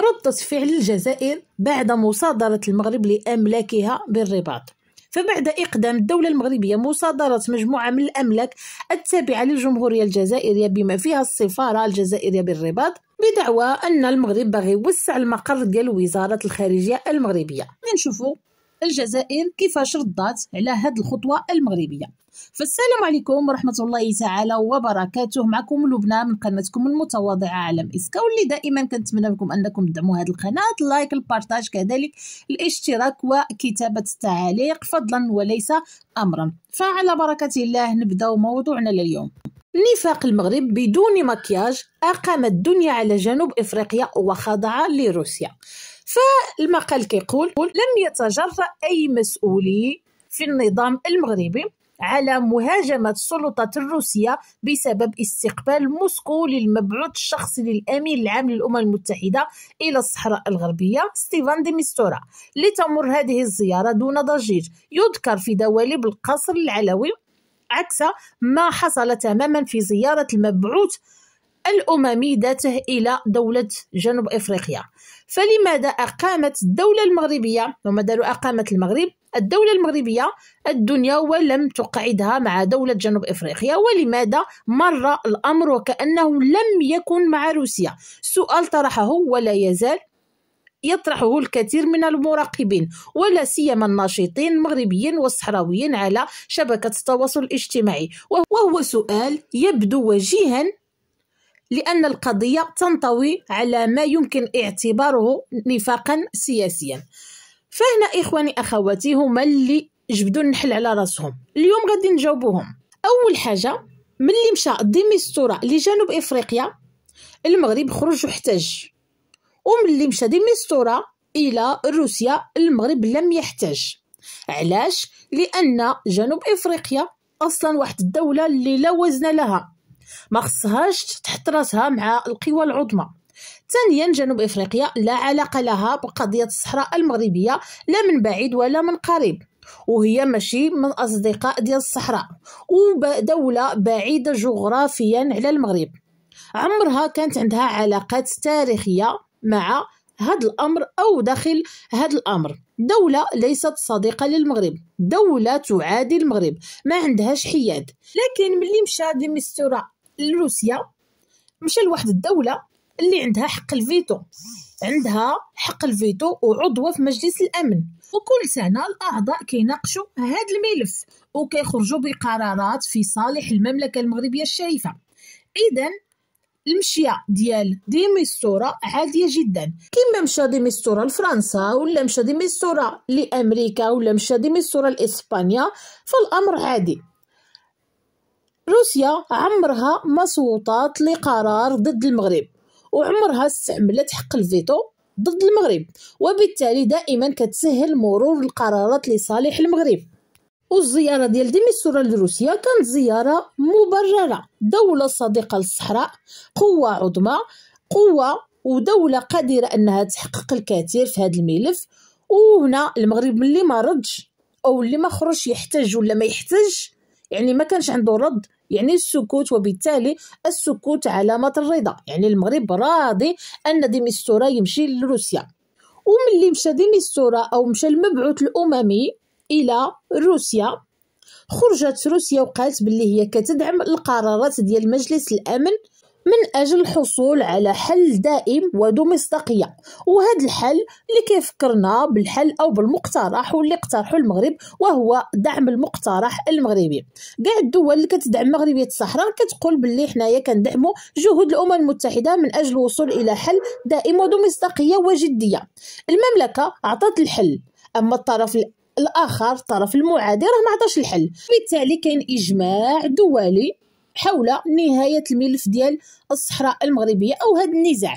ردت فعل الجزائر بعد مصادرة المغرب لأملاكها بالرباط فبعد إقدام الدولة المغربية مصادرة مجموعة من الأملاك التابعة للجمهورية الجزائرية بما فيها السفارة الجزائرية بالرباط بدعوى أن المغرب باغي يوسع المقر ديال وزارة الخارجية المغربية نشوفوا الجزائر كيفاش ردات على هذه الخطوه المغربيه فالسلام عليكم ورحمة الله تعالى وبركاته معكم لبنى من قناتكم المتواضعة عالم إسكا واللي دائما كنتمنى منكم أنكم تدعموا هذه القناة لايك البارتاج كذلك الاشتراك وكتابة التعاليق فضلا وليس أمرا فعلى بركة الله نبدأ موضوعنا لليوم نفاق المغرب بدون مكياج أقام الدنيا على جنوب إفريقيا وخضع لروسيا فالمقال كيقول لم يتجرأ أي مسؤولي في النظام المغربي على مهاجمة السلطة الروسية بسبب استقبال موسكو للمبعوث الشخصي للأمين العام للأمم المتحدة إلى الصحراء الغربية ستيفان ديميستورا لتمر هذه الزيارة دون ضجيج يذكر في دواليب القصر العلوي عكس ما حصل تماما في زيارة المبعوث الأممي ذاته إلى دولة جنوب إفريقيا فلماذا أقامت الدولة المغربية وما أقامت المغرب الدولة المغربية الدنيا ولم تقعدها مع دولة جنوب إفريقيا ولماذا مر الأمر وكأنه لم يكن مع روسيا سؤال طرحه ولا يزال يطرحه الكثير من المراقبين ولا سيما الناشطين مغربيين وصحراويين على شبكة التواصل الاجتماعي وهو سؤال يبدو وجيها لأن القضية تنطوي على ما يمكن اعتباره نفاقا سياسيا فهنا إخواني أخواتي هما اللي جبدوا النحل على راسهم اليوم غادي نجاوبوهم أول حاجة ملي مشى ديميستورا لجنوب إفريقيا المغرب خرج واحتج اللي مشى ديميستورا إلى روسيا المغرب لم يحتج علاش لأن جنوب إفريقيا أصلا واحد الدولة اللي لا وزن لها ما خصهاش تحط راسها مع القوى العظمى ثانيا جنوب افريقيا لا علاقه لها بقضيه الصحراء المغربيه لا من بعيد ولا من قريب وهي ماشي من اصدقاء ديال الصحراء ودوله بعيده جغرافيا على المغرب عمرها كانت عندها علاقات تاريخيه مع هذا الامر او داخل هذا الامر دولة ليست صديقة للمغرب دولة تعادي المغرب ما عندهاش حياد لكن ملي مشى ديمستورا لروسيا مشى لواحد الدولة اللي عندها حق الفيتو عندها حق الفيتو وعضوة في مجلس الأمن وكل سنة الأعضاء كيناقشوا هذا الملف وكيخرجوا بقرارات في صالح المملكة المغربية الشريفة إذا المشية ديال ديميستورا عادية جدا كما مشى ديميستورا لفرنسا ولا مشى ديميستورا لأمريكا ولا مشى ديميستورا لإسبانيا فالأمر عادي روسيا عمرها ما صوتات لقرار ضد المغرب وعمرها استعملت حق الفيتو ضد المغرب وبالتالي دائما كتسهل مرور القرارات لصالح المغرب والزياره ديال ديميسورا لروسيا كانت زياره مبرره دوله صديقه للصحراء قوه عظمى قوه ودوله قادره انها تحقق الكثير في هذا الملف وهنا المغرب اللي ما ردش او اللي ما خرج يحتاج ولا ما يحتاج يعني ما كانش عنده رد يعني السكوت وبالتالي السكوت علامة الرضا يعني المغرب راضي أن ديمستورا يمشي لروسيا اللي مشى ديمستورا أو مشى المبعوث الأممي إلى روسيا خرجت روسيا وقالت باللي هي كتدعم القرارات ديال مجلس الأمن من أجل الحصول على حل دائم وذو مصداقية وهذا الحل اللي كيفكرنا بالحل أو بالمقترح واللي اقترحه المغرب وهو دعم المقترح المغربي كاع الدول اللي كتدعم مغربية الصحراء كتقول باللي حنايا كندعموا جهود الأمم المتحدة من أجل الوصول إلى حل دائم وذو مصداقية وجدية المملكة عطات الحل أما الطرف الآخر الطرف المعادي راه ما عطاش الحل بالتالي كاين إجماع دولي حول نهاية الملف ديال الصحراء المغربية أو هذا النزاع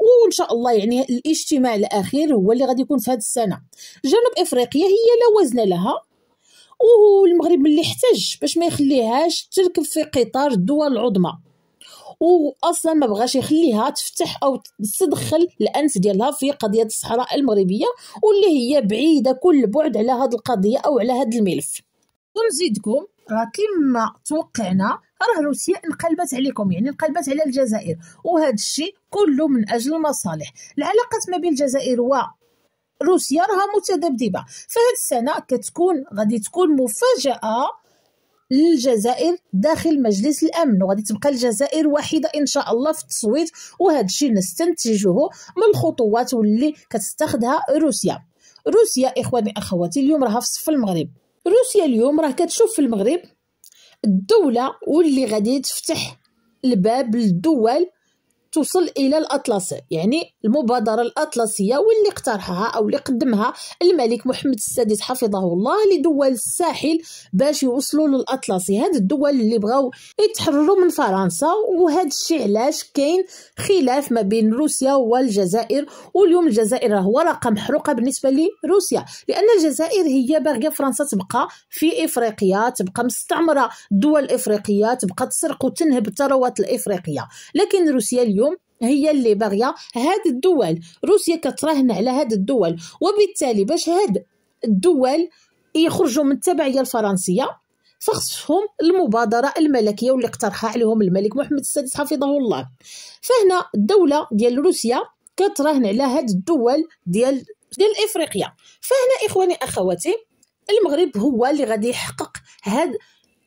وان شاء الله يعني الاجتماع الاخير هو اللي غادي يكون في هذه السنه جنوب افريقيا هي لا وزن لها والمغرب اللي احتج باش ما يخليهاش تركب في قطار الدول العظمى واصلا ما بغاش يخليها تفتح او تدخل الانف ديالها في قضيه الصحراء المغربيه واللي هي بعيده كل بعد على هذه القضيه او على هذا الملف ونزيدكم راه كما توقعنا راه روسيا انقلبت عليكم يعني انقلبت على الجزائر وهذا الشيء كله من اجل المصالح العلاقات ما بين الجزائر و روسيا راها متذبذبه فهاد السنه كتكون غادي تكون مفاجاه للجزائر داخل مجلس الامن وغادي تبقى الجزائر وحيده ان شاء الله في التصويت وهذا الشيء نستنتجه من الخطوات واللي كتستخدها روسيا روسيا اخواني اخواتي اليوم راها في صف المغرب روسيا اليوم راه كتشوف في المغرب الدولة واللي غادي تفتح الباب للدول توصل الى الاطلسي يعني المبادره الاطلسيه واللي اقترحها او اللي قدمها الملك محمد السادس حفظه الله لدول الساحل باش يوصلوا للاطلسي هاد الدول اللي بغاو يتحرروا من فرنسا وهذا الشيء علاش كاين خلاف ما بين روسيا والجزائر واليوم الجزائر هو رقم محروقه بالنسبه لروسيا لان الجزائر هي باغيه فرنسا تبقى في افريقيا تبقى مستعمره الدول الافريقيه تبقى تسرق وتنهب الثروات الافريقيه لكن روسيا اليوم هي اللي باغيه هاد الدول روسيا كتراهن على هاد الدول وبالتالي باش هاد الدول يخرجوا من التبعيه الفرنسيه فخصهم المبادرة الملكية واللي اقترحها عليهم الملك محمد السادس حفظه الله فهنا الدولة ديال روسيا كتراهن على هاد الدول ديال ديال افريقيا فهنا اخواني اخواتي المغرب هو اللي غادي يحقق هاد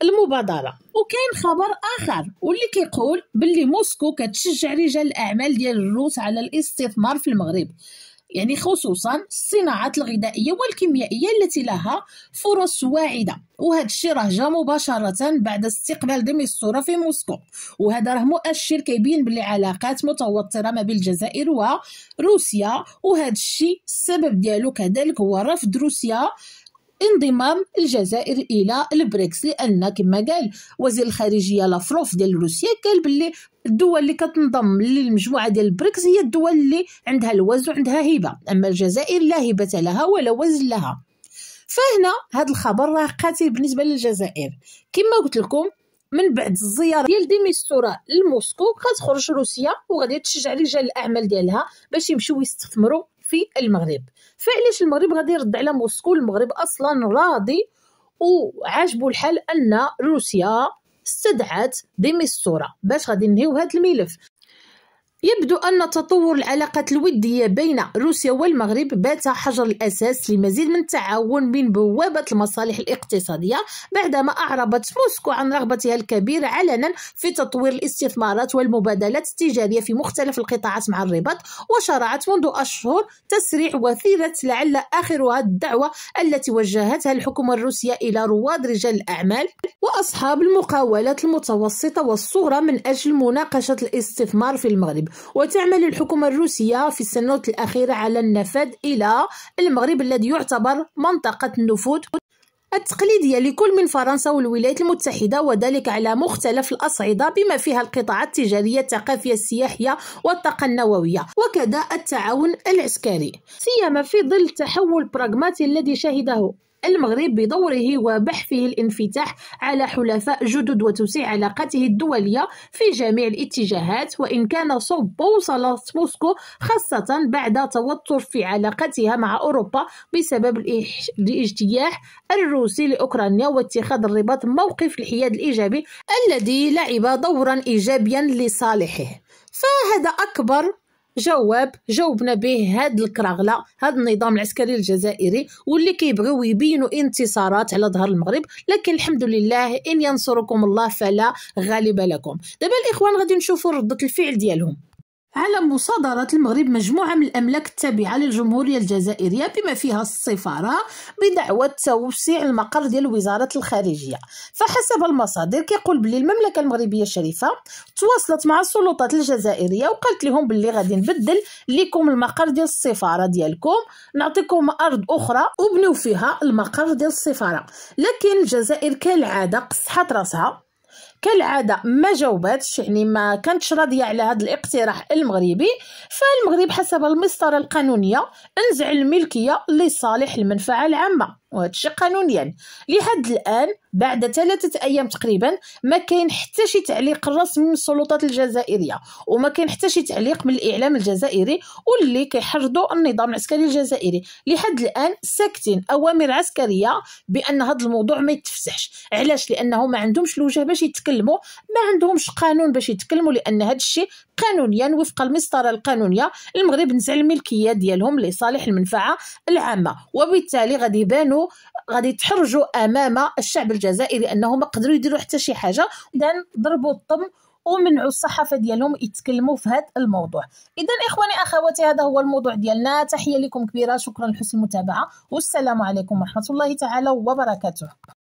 المبادره وكاين خبر اخر واللي كيقول باللي موسكو كتشجع رجال الاعمال ديال الروس على الاستثمار في المغرب يعني خصوصا الصناعات الغذائيه والكيميائيه التي لها فرص واعده وهذا الشيء راه جا مباشره بعد استقبال دم الصوره في موسكو وهذا راه مؤشر كيبين بلي علاقات متوتره ما بين الجزائر وروسيا وهذا الشيء السبب ديالو كذلك هو رفض روسيا انضمام الجزائر الى البريكس لان كما قال وزير الخارجيه لافروف ديال روسيا قال باللي الدول اللي كتنضم للمجموعه ديال البريكس هي الدول اللي عندها الوزن وعندها هبه اما الجزائر لا هبه لها ولا وزن لها فهنا هذا الخبر راه قاتل بالنسبه للجزائر كما قلت لكم من بعد الزياره ديال ديميستورا لموسكو غتخرج روسيا وغادي تشجع رجال الاعمال ديالها باش يمشيو يستثمروا في المغرب فعلاش المغرب غادي يرد على موسكو المغرب اصلا راضي وعاجبو الحال ان روسيا استدعت ديمي الصوره باش غادي نهيو هذا الملف يبدو أن تطور العلاقات الودية بين روسيا والمغرب بات حجر الأساس لمزيد من التعاون من بوابة المصالح الاقتصادية بعدما أعربت موسكو عن رغبتها الكبيرة علنا في تطوير الاستثمارات والمبادلات التجارية في مختلف القطاعات مع الرباط وشرعت منذ أشهر تسريع وثيرة لعل آخرها الدعوة التي وجهتها الحكومة الروسية إلى رواد رجال الأعمال وأصحاب المقاولات المتوسطة والصغرى من أجل مناقشة الاستثمار في المغرب وتعمل الحكومة الروسية في السنوات الأخيرة على النفاذ إلى المغرب الذي يعتبر منطقة النفوذ التقليدية لكل من فرنسا والولايات المتحدة وذلك على مختلف الأصعدة بما فيها القطاعات التجارية الثقافية السياحية والطاقة النووية وكذا التعاون العسكري سيما في ظل التحول البراغماتي الذي شهده المغرب بدوره وبحثه الانفتاح على حلفاء جدد وتوسيع علاقاته الدولية في جميع الاتجاهات وإن كان صوب بوصلة موسكو خاصة بعد توتر في علاقتها مع أوروبا بسبب الاجتياح الروسي لأوكرانيا واتخاذ الرباط موقف الحياد الإيجابي الذي لعب دورا إيجابيا لصالحه فهذا أكبر جواب جاوبنا به هاد الكراغلة هاد النظام العسكري الجزائري واللي كيبغيو يبينوا انتصارات على ظهر المغرب لكن الحمد لله ان ينصركم الله فلا غالب لكم دابا الاخوان غادي نشوفوا ردة الفعل ديالهم على مصادرة المغرب مجموعة من الأملاك التابعة للجمهورية الجزائرية بما فيها السفارة بدعوة توسيع المقر ديال وزارة الخارجية فحسب المصادر كيقول بلي المملكة المغربية الشريفة تواصلت مع السلطات الجزائرية وقالت لهم بلي غادي نبدل لكم المقر ديال السفارة ديالكم نعطيكم أرض أخرى وبنوا فيها المقر ديال السفارة لكن الجزائر كالعادة قصحت راسها كالعاده ما جاوباتش يعني ما كانتش راضيه على هذا الاقتراح المغربي فالمغرب حسب المسطره القانونيه انزع الملكيه لصالح المنفعه العامه وهادشي قانونيا لحد الان بعد ثلاثة أيام تقريبا ما كاين حتى شي تعليق رسمي من السلطات الجزائرية وما كاين حتى شي تعليق من الإعلام الجزائري واللي كيحرضوا النظام العسكري الجزائري لحد الآن ساكتين أوامر عسكرية بأن هذا الموضوع ما يتفسحش علاش لأنه ما عندهمش الوجه باش يتكلموا ما عندهمش قانون باش يتكلموا لأن هذا الشيء قانونيا وفق المسطرة القانونية المغرب نزع الملكية ديالهم لصالح المنفعة العامة وبالتالي غادي يبانوا غادي تحرجوا امام الشعب الجزائري انهم ما قدروا يديروا حتى شي حاجه اذا ضربوا الطم ومنعوا الصحافه ديالهم يتكلموا في هذا الموضوع اذا اخواني اخواتي هذا هو الموضوع ديالنا تحيه لكم كبيره شكرا لحسن المتابعه والسلام عليكم ورحمه الله تعالى وبركاته